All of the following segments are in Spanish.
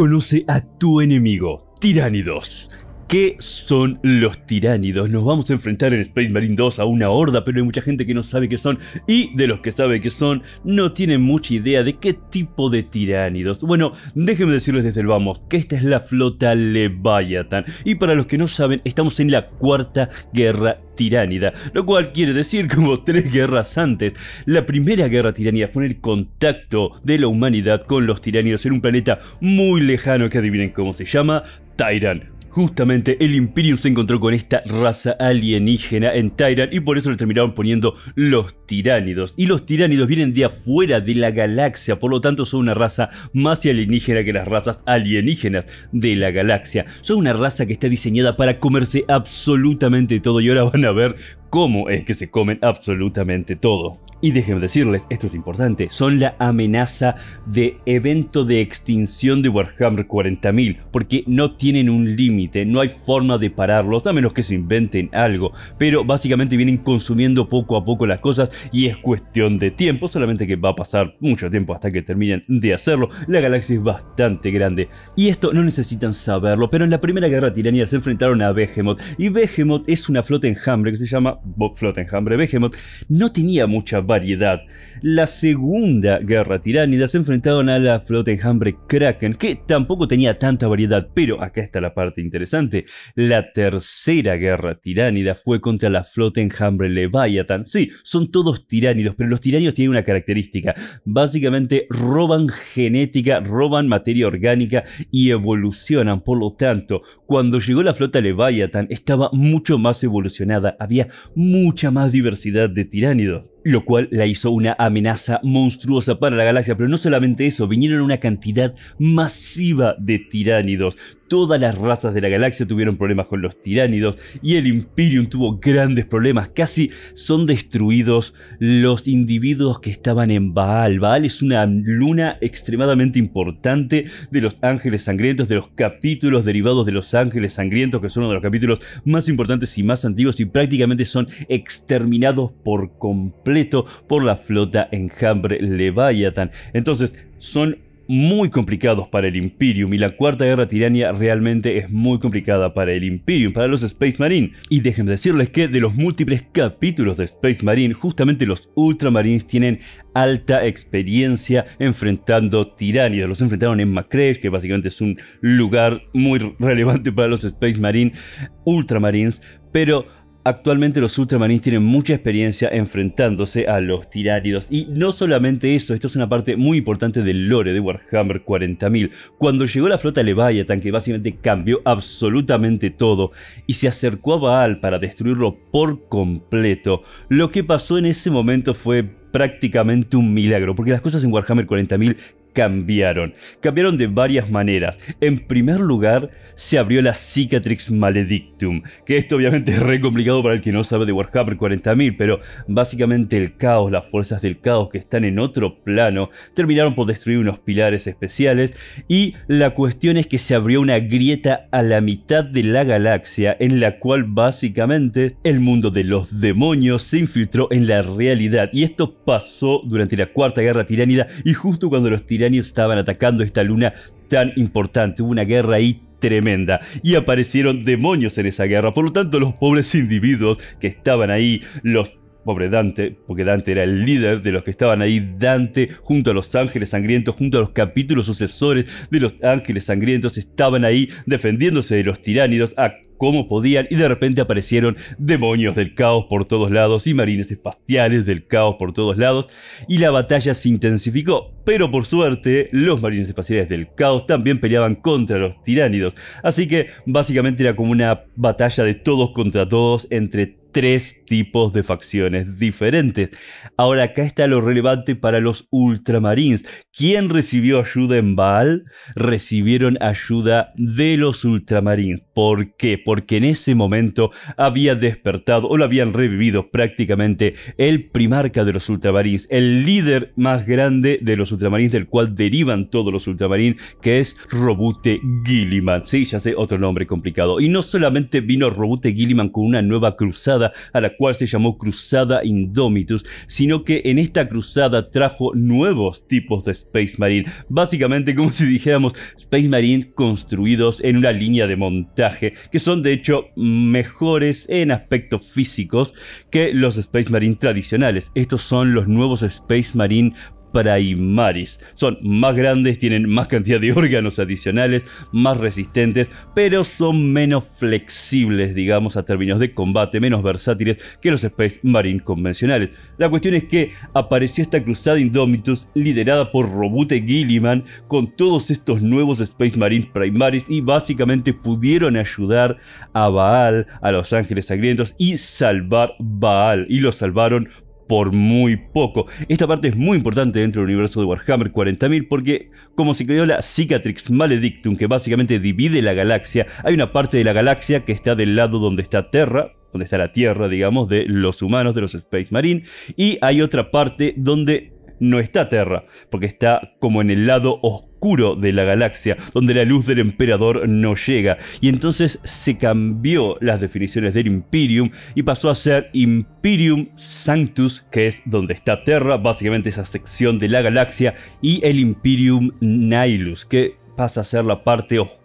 Conoce a tu enemigo, Tiránidos ¿Qué son los tiránidos? Nos vamos a enfrentar en Space Marine 2 a una horda, pero hay mucha gente que no sabe qué son y de los que sabe qué son no tienen mucha idea de qué tipo de tiránidos. Bueno, déjenme decirles desde el vamos que esta es la flota Leviathan y para los que no saben, estamos en la cuarta guerra tiránida, lo cual quiere decir como tres guerras antes. La primera guerra tiránida fue en el contacto de la humanidad con los tiránidos en un planeta muy lejano que adivinen cómo se llama, Tyrant. Justamente el Imperium se encontró con esta raza alienígena en Tyrant y por eso le terminaron poniendo los tiránidos. Y los tiránidos vienen de afuera de la galaxia, por lo tanto son una raza más alienígena que las razas alienígenas de la galaxia. Son una raza que está diseñada para comerse absolutamente todo y ahora van a ver cómo es que se comen absolutamente todo. Y déjenme decirles, esto es importante, son la amenaza de evento de extinción de Warhammer 40.000, porque no tienen un límite no hay forma de pararlos, a menos que se inventen algo, pero básicamente vienen consumiendo poco a poco las cosas y es cuestión de tiempo, solamente que va a pasar mucho tiempo hasta que terminen de hacerlo, la galaxia es bastante grande. Y esto no necesitan saberlo, pero en la primera guerra tiránida se enfrentaron a Behemoth, y Behemoth es una flota enjambre que se llama flota enjambre Behemoth, no tenía mucha variedad. La segunda guerra tiránida se enfrentaron a la flota enjambre Kraken, que tampoco tenía tanta variedad, pero acá está la parte interesante. La tercera guerra tiránida fue contra la flota enjambre Leviathan. Sí, son todos tiránidos, pero los tiránidos tienen una característica. Básicamente roban genética, roban materia orgánica y evolucionan. Por lo tanto, cuando llegó la flota Leviathan estaba mucho más evolucionada, había mucha más diversidad de tiránidos lo cual la hizo una amenaza monstruosa para la galaxia, pero no solamente eso, vinieron una cantidad masiva de tiránidos. Todas las razas de la galaxia tuvieron problemas con los tiránidos y el Imperium tuvo grandes problemas. Casi son destruidos los individuos que estaban en Baal. Baal es una luna extremadamente importante de los Ángeles Sangrientos, de los capítulos derivados de los Ángeles Sangrientos, que son uno de los capítulos más importantes y más antiguos y prácticamente son exterminados por completo por la flota enjambre Leviathan. Entonces, son muy complicados para el Imperium y la Cuarta Guerra Tirania realmente es muy complicada para el Imperium, para los Space Marine. Y déjenme decirles que de los múltiples capítulos de Space Marine, justamente los Ultramarines tienen alta experiencia enfrentando tiranías Los enfrentaron en Macresh, que básicamente es un lugar muy relevante para los Space marines Ultramarines, pero Actualmente los ultramarines tienen mucha experiencia enfrentándose a los tiránidos y no solamente eso, esto es una parte muy importante del lore de Warhammer 40.000. Cuando llegó la flota Leviathan que básicamente cambió absolutamente todo y se acercó a Baal para destruirlo por completo, lo que pasó en ese momento fue prácticamente un milagro, porque las cosas en Warhammer 40.000 cambiaron. Cambiaron de varias maneras. En primer lugar, se abrió la Cicatrix Maledictum, que esto obviamente es re complicado para el que no sabe de Warhammer 40.000, pero básicamente el caos, las fuerzas del caos que están en otro plano, terminaron por destruir unos pilares especiales y la cuestión es que se abrió una grieta a la mitad de la galaxia en la cual básicamente el mundo de los demonios se infiltró en la realidad y esto pasó durante la Cuarta Guerra Tiránida y justo cuando los estaban atacando esta luna tan importante. Hubo una guerra ahí tremenda y aparecieron demonios en esa guerra. Por lo tanto, los pobres individuos que estaban ahí, los pobre Dante, porque Dante era el líder de los que estaban ahí, Dante junto a los ángeles sangrientos, junto a los capítulos sucesores de los ángeles sangrientos, estaban ahí defendiéndose de los tiránidos a como podían y de repente aparecieron demonios del caos por todos lados y marines espaciales del caos por todos lados y la batalla se intensificó, pero por suerte los marines espaciales del caos también peleaban contra los tiránidos, así que básicamente era como una batalla de todos contra todos entre tres tipos de facciones diferentes. Ahora acá está lo relevante para los Ultramarines. ¿Quién recibió ayuda en Baal? Recibieron ayuda de los Ultramarines. ¿Por qué? Porque en ese momento había despertado o lo habían revivido prácticamente el primarca de los Ultramarines, el líder más grande de los Ultramarines del cual derivan todos los Ultramarines, que es Robute Gilliman. Sí, ya sé, otro nombre complicado. Y no solamente vino Robute Gilliman con una nueva cruzada, a la cual se llamó Cruzada Indomitus, sino que en esta cruzada trajo nuevos tipos de Space Marine, básicamente como si dijéramos Space Marine construidos en una línea de montaje, que son de hecho mejores en aspectos físicos que los Space Marine tradicionales. Estos son los nuevos Space Marine Primaris. Son más grandes, tienen más cantidad de órganos adicionales, más resistentes, pero son menos flexibles, digamos, a términos de combate, menos versátiles que los Space Marine convencionales. La cuestión es que apareció esta cruzada Indomitus liderada por Robute Gilliman con todos estos nuevos Space Marine Primaris y básicamente pudieron ayudar a Baal, a los Ángeles Sangrientos y salvar Baal. Y lo salvaron por muy poco. Esta parte es muy importante dentro del universo de Warhammer 40.000 porque como se creó la Cicatrix Maledictum que básicamente divide la galaxia, hay una parte de la galaxia que está del lado donde está Terra, donde está la Tierra, digamos, de los humanos, de los Space Marine, y hay otra parte donde no está Terra, porque está como en el lado oscuro de la galaxia, donde la luz del emperador no llega. Y entonces se cambió las definiciones del Imperium y pasó a ser Imperium Sanctus, que es donde está Terra, básicamente esa sección de la galaxia, y el Imperium Nihilus, que pasa a ser la parte oscura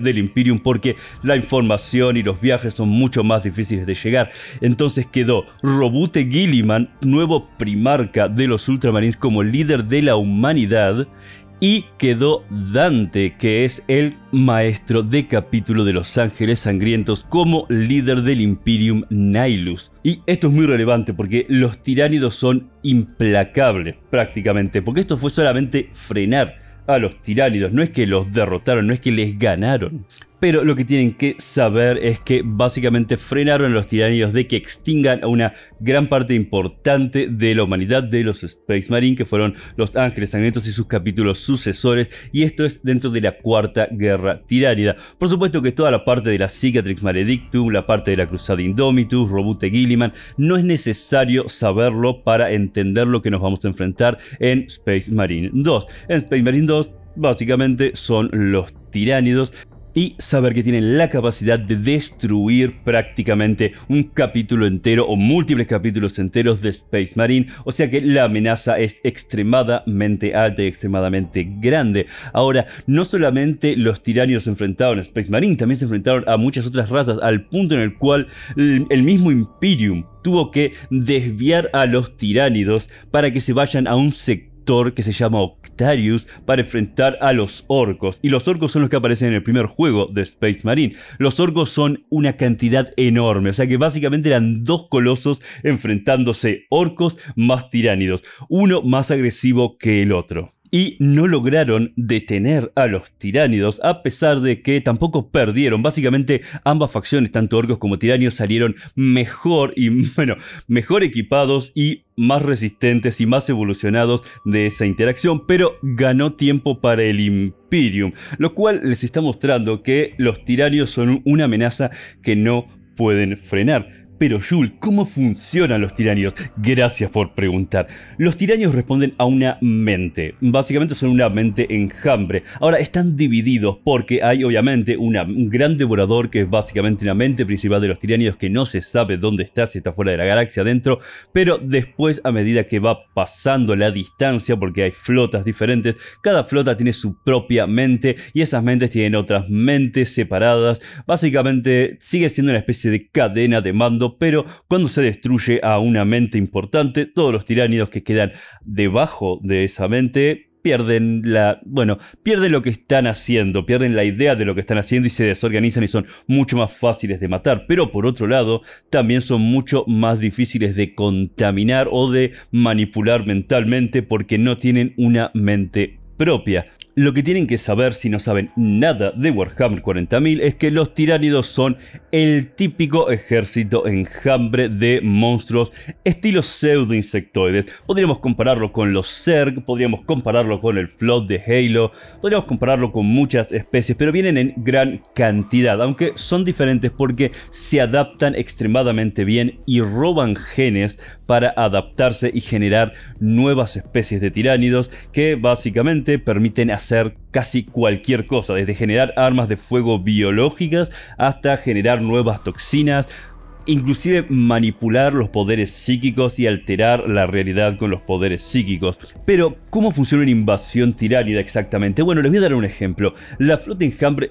del Imperium porque la información y los viajes son mucho más difíciles de llegar. Entonces quedó Robute Gilliman, nuevo primarca de los Ultramarines como líder de la humanidad, y quedó Dante, que es el maestro de capítulo de los Ángeles Sangrientos como líder del Imperium Nihilus. Y esto es muy relevante porque los tiránidos son implacables prácticamente, porque esto fue solamente frenar a los tiránidos. No es que los derrotaron, no es que les ganaron pero lo que tienen que saber es que básicamente frenaron a los tiránidos de que extingan a una gran parte importante de la humanidad de los Space Marine, que fueron los Ángeles Sangrientos y sus capítulos sucesores, y esto es dentro de la Cuarta Guerra Tiránida. Por supuesto que toda la parte de la Cicatrix Maledictum, la parte de la Cruzada Indomitus, Robute Gilliman, no es necesario saberlo para entender lo que nos vamos a enfrentar en Space Marine 2. En Space Marine 2 básicamente son los tiránidos y saber que tienen la capacidad de destruir prácticamente un capítulo entero o múltiples capítulos enteros de Space Marine, o sea que la amenaza es extremadamente alta y extremadamente grande. Ahora, no solamente los tiranios se enfrentaron a Space Marine, también se enfrentaron a muchas otras razas, al punto en el cual el mismo Imperium tuvo que desviar a los tiránidos para que se vayan a un sector que se llama Octarius para enfrentar a los orcos. Y los orcos son los que aparecen en el primer juego de Space Marine. Los orcos son una cantidad enorme, o sea que básicamente eran dos colosos enfrentándose orcos más tiránidos, uno más agresivo que el otro y no lograron detener a los tiránidos, a pesar de que tampoco perdieron. Básicamente, ambas facciones, tanto orcos como tiranios, salieron mejor y, bueno, mejor equipados y más resistentes y más evolucionados de esa interacción, pero ganó tiempo para el Imperium, lo cual les está mostrando que los tiranios son una amenaza que no pueden frenar. Pero Jules, ¿cómo funcionan los tiranios? Gracias por preguntar. Los tiranios responden a una mente. Básicamente son una mente enjambre. Ahora están divididos porque hay obviamente un gran devorador que es básicamente una mente principal de los tiranios que no se sabe dónde está, si está fuera de la galaxia adentro. Pero después a medida que va pasando la distancia, porque hay flotas diferentes, cada flota tiene su propia mente y esas mentes tienen otras mentes separadas. Básicamente sigue siendo una especie de cadena de mando pero cuando se destruye a una mente importante, todos los tiránidos que quedan debajo de esa mente pierden la. Bueno, pierden lo que están haciendo, pierden la idea de lo que están haciendo y se desorganizan y son mucho más fáciles de matar. Pero por otro lado, también son mucho más difíciles de contaminar o de manipular mentalmente porque no tienen una mente propia. Lo que tienen que saber si no saben nada de Warhammer 40.000 es que los tiránidos son el típico ejército enjambre de monstruos estilo pseudo insectoides. Podríamos compararlo con los Zerg, podríamos compararlo con el Flood de Halo, podríamos compararlo con muchas especies, pero vienen en gran cantidad, aunque son diferentes porque se adaptan extremadamente bien y roban genes para adaptarse y generar nuevas especies de tiránidos que básicamente permiten hacer casi cualquier cosa, desde generar armas de fuego biológicas hasta generar nuevas toxinas, inclusive manipular los poderes psíquicos y alterar la realidad con los poderes psíquicos. Pero, ¿cómo funciona una invasión tiránida exactamente? Bueno, les voy a dar un ejemplo. La flota enjambre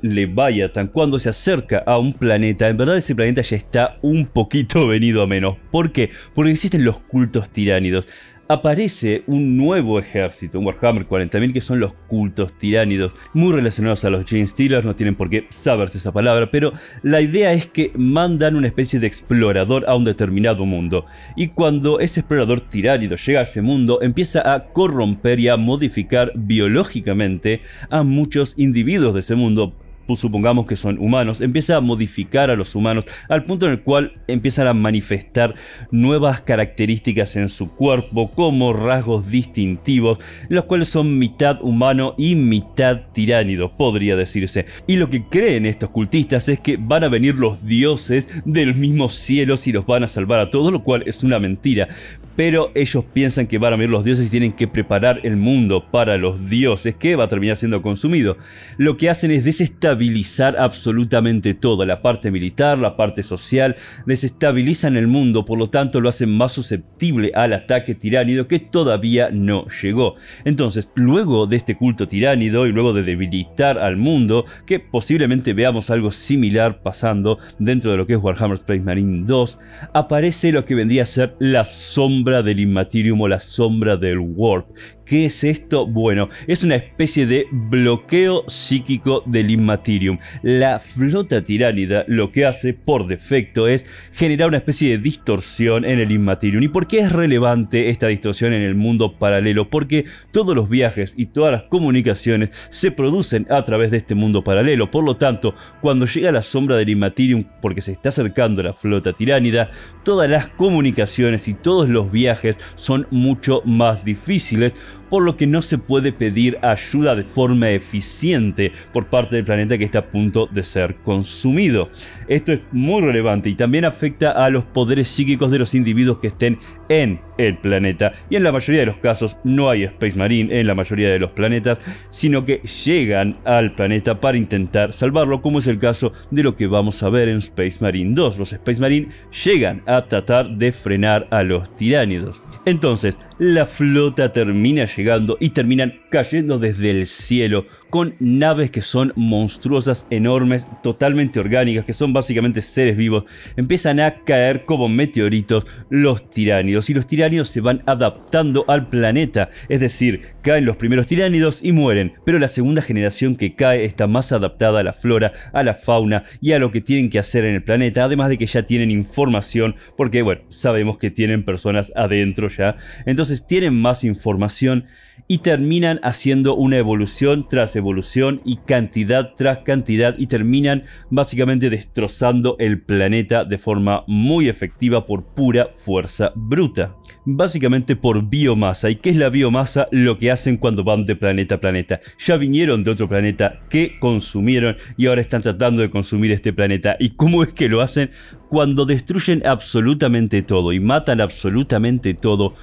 tan cuando se acerca a un planeta, en verdad ese planeta ya está un poquito venido a menos. ¿Por qué? Porque existen los cultos tiránidos aparece un nuevo ejército, un Warhammer 40.000, que son los cultos tiránidos, muy relacionados a los james Steelers, no tienen por qué saberse esa palabra, pero la idea es que mandan una especie de explorador a un determinado mundo, y cuando ese explorador tiránido llega a ese mundo, empieza a corromper y a modificar biológicamente a muchos individuos de ese mundo, supongamos que son humanos, empieza a modificar a los humanos al punto en el cual empiezan a manifestar nuevas características en su cuerpo como rasgos distintivos, los cuales son mitad humano y mitad tiránido, podría decirse. Y lo que creen estos cultistas es que van a venir los dioses del mismo cielo y los van a salvar a todos, lo cual es una mentira pero ellos piensan que van a venir los dioses y tienen que preparar el mundo para los dioses, que va a terminar siendo consumido. Lo que hacen es desestabilizar absolutamente todo, la parte militar, la parte social, desestabilizan el mundo, por lo tanto lo hacen más susceptible al ataque tiránido que todavía no llegó. Entonces, luego de este culto tiránido y luego de debilitar al mundo, que posiblemente veamos algo similar pasando dentro de lo que es Warhammer Space Marine 2, aparece lo que vendría a ser la sombra sombra del Immaterium o la sombra del Warp, ¿Qué es esto? Bueno, es una especie de bloqueo psíquico del Inmaterium. La flota tiránida lo que hace por defecto es generar una especie de distorsión en el Inmaterium. ¿Y por qué es relevante esta distorsión en el mundo paralelo? Porque todos los viajes y todas las comunicaciones se producen a través de este mundo paralelo. Por lo tanto, cuando llega la sombra del Inmaterium, porque se está acercando la flota tiránida, todas las comunicaciones y todos los viajes son mucho más difíciles por lo que no se puede pedir ayuda de forma eficiente por parte del planeta que está a punto de ser consumido. Esto es muy relevante y también afecta a los poderes psíquicos de los individuos que estén en el planeta. Y en la mayoría de los casos no hay Space Marine en la mayoría de los planetas, sino que llegan al planeta para intentar salvarlo, como es el caso de lo que vamos a ver en Space Marine 2. Los Space Marine llegan a tratar de frenar a los tiránidos. Entonces, la flota termina llegando y terminan cayendo desde el cielo con naves que son monstruosas, enormes, totalmente orgánicas, que son básicamente seres vivos, empiezan a caer como meteoritos los tiránidos. Y los tiránidos se van adaptando al planeta. Es decir, caen los primeros tiránidos y mueren. Pero la segunda generación que cae está más adaptada a la flora, a la fauna y a lo que tienen que hacer en el planeta. Además de que ya tienen información, porque bueno, sabemos que tienen personas adentro ya. Entonces tienen más información y terminan haciendo una evolución tras evolución y cantidad tras cantidad y terminan básicamente destrozando el planeta de forma muy efectiva por pura fuerza bruta. Básicamente por biomasa. ¿Y qué es la biomasa? Lo que hacen cuando van de planeta a planeta. Ya vinieron de otro planeta que consumieron y ahora están tratando de consumir este planeta. ¿Y cómo es que lo hacen? Cuando destruyen absolutamente todo y matan absolutamente todo,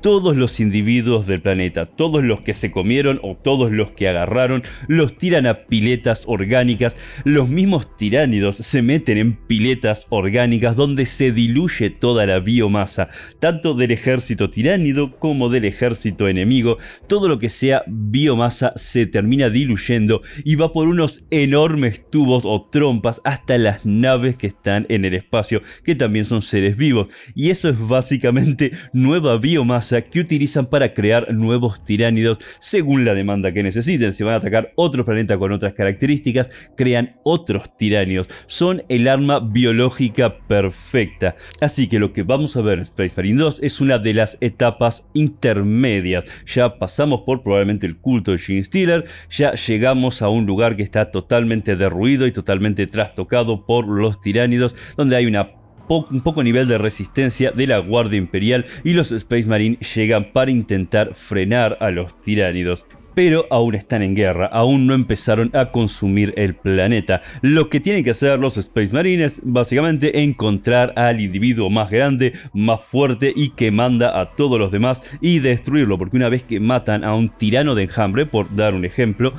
todos los individuos del planeta, todos los que se comieron o todos los que agarraron, los tiran a piletas orgánicas, los mismos tiránidos se meten en piletas orgánicas donde se diluye toda la biomasa, tanto del ejército tiránido como del ejército enemigo, todo lo que sea biomasa se termina diluyendo y va por unos enormes tubos o trompas hasta las naves que están en el espacio, que también son seres vivos, y eso es básicamente nueva biomasa que utilizan para crear nuevos tiránidos según la demanda que necesiten. Si van a atacar otro planeta con otras características, crean otros tiránidos. Son el arma biológica perfecta. Así que lo que vamos a ver en Space Marine 2 es una de las etapas intermedias. Ya pasamos por probablemente el culto de Gene Steeler, ya llegamos a un lugar que está totalmente derruido y totalmente trastocado por los tiránidos, donde hay una un poco nivel de resistencia de la Guardia Imperial y los Space Marine llegan para intentar frenar a los tiránidos pero aún están en guerra, aún no empezaron a consumir el planeta. Lo que tienen que hacer los Space Marines básicamente encontrar al individuo más grande, más fuerte y que manda a todos los demás y destruirlo, porque una vez que matan a un tirano de enjambre, por dar un ejemplo,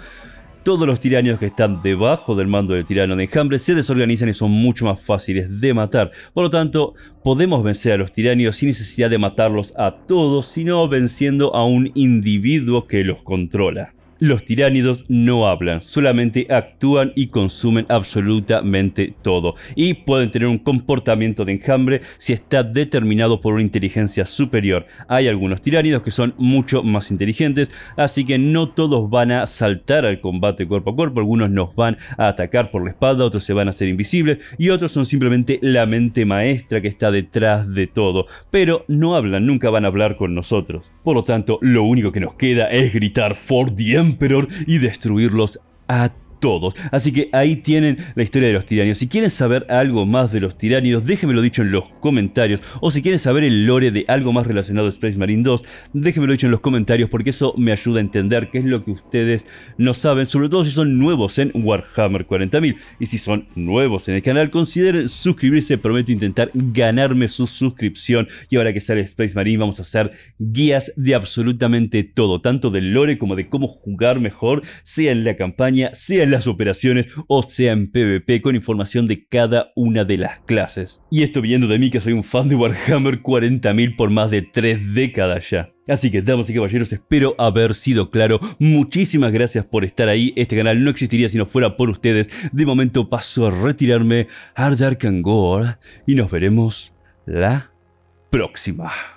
todos los tiranios que están debajo del mando del tirano de enjambre se desorganizan y son mucho más fáciles de matar. Por lo tanto, podemos vencer a los tiranios sin necesidad de matarlos a todos, sino venciendo a un individuo que los controla. Los tiránidos no hablan, solamente actúan y consumen absolutamente todo. Y pueden tener un comportamiento de enjambre si está determinado por una inteligencia superior. Hay algunos tiránidos que son mucho más inteligentes, así que no todos van a saltar al combate cuerpo a cuerpo. Algunos nos van a atacar por la espalda, otros se van a hacer invisibles y otros son simplemente la mente maestra que está detrás de todo. Pero no hablan, nunca van a hablar con nosotros. Por lo tanto, lo único que nos queda es gritar For the Emperor y destruirlos a todos. Así que ahí tienen la historia de los tiranios. Si quieren saber algo más de los tiranios, déjenmelo dicho en los comentarios. O si quieren saber el lore de algo más relacionado a Space Marine 2, déjenmelo dicho en los comentarios porque eso me ayuda a entender qué es lo que ustedes no saben, sobre todo si son nuevos en Warhammer 40.000. Y si son nuevos en el canal, consideren suscribirse. Prometo intentar ganarme su suscripción. Y ahora que sale Space Marine, vamos a hacer guías de absolutamente todo, tanto del lore como de cómo jugar mejor, sea en la campaña, sea las operaciones o sea en PvP con información de cada una de las clases. Y esto viendo de mí que soy un fan de Warhammer 40.000 por más de tres décadas ya. Así que, damas y caballeros, espero haber sido claro. Muchísimas gracias por estar ahí. Este canal no existiría si no fuera por ustedes. De momento paso a retirarme. a Dark and Y nos veremos la próxima.